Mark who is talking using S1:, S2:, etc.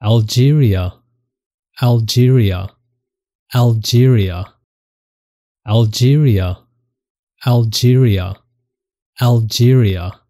S1: Algeria, Algeria, Algeria, Algeria,
S2: Algeria, Algeria.